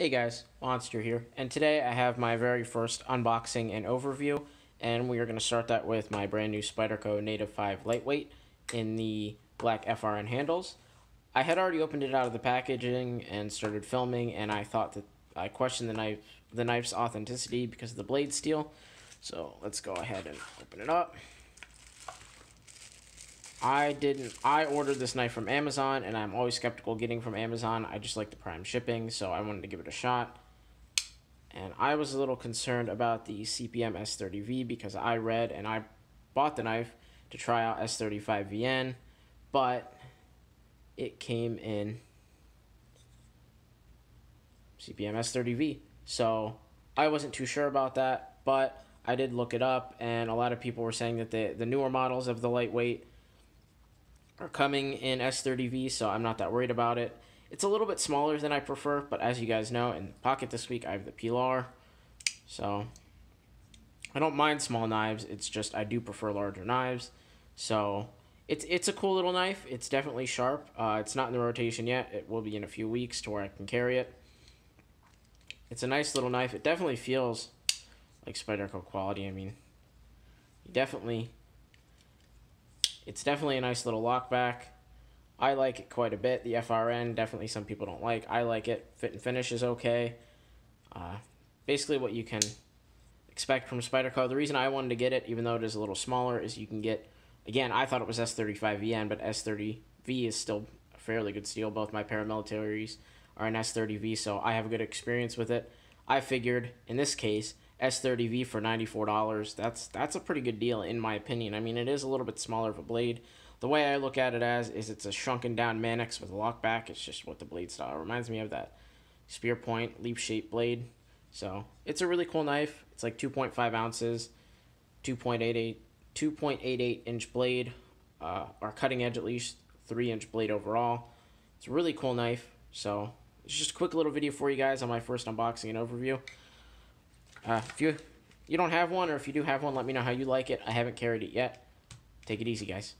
Hey guys, Monster here, and today I have my very first unboxing and overview, and we are going to start that with my brand new Spyderco Native 5 Lightweight in the black FRN handles. I had already opened it out of the packaging and started filming, and I thought that I questioned the knife, the knife's authenticity because of the blade steel, so let's go ahead and open it up. I didn't. I ordered this knife from Amazon, and I'm always skeptical getting from Amazon. I just like the prime shipping, so I wanted to give it a shot. And I was a little concerned about the CPM S30V because I read and I bought the knife to try out S35VN, but it came in CPM S30V. So I wasn't too sure about that, but I did look it up, and a lot of people were saying that the, the newer models of the lightweight are coming in S30V, so I'm not that worried about it. It's a little bit smaller than I prefer, but as you guys know, in the pocket this week, I have the Pilar. So I don't mind small knives. It's just I do prefer larger knives. So it's it's a cool little knife. It's definitely sharp. Uh, it's not in the rotation yet. It will be in a few weeks to where I can carry it. It's a nice little knife. It definitely feels like Spyderco quality. I mean, you definitely it's definitely a nice little lockback. I like it quite a bit. The FRN, definitely some people don't like. I like it. Fit and finish is okay. Uh, basically what you can expect from Spyderco. The reason I wanted to get it, even though it is a little smaller, is you can get, again, I thought it was S35VN, but S30V is still a fairly good steel. Both my paramilitaries are an S30V, so I have a good experience with it. I figured, in this case, S30V for $94. That's that's a pretty good deal in my opinion. I mean, it is a little bit smaller of a blade. The way I look at it as is it's a shrunken down Manix with a lockback. It's just what the blade style reminds me of that spear point leaf shaped blade. So it's a really cool knife. It's like 2.5 ounces, 2.88 2.88 inch blade, uh, or cutting edge at least three inch blade overall. It's a really cool knife. So it's just a quick little video for you guys on my first unboxing and overview. Uh, if you you don't have one, or if you do have one, let me know how you like it. I haven't carried it yet. Take it easy, guys.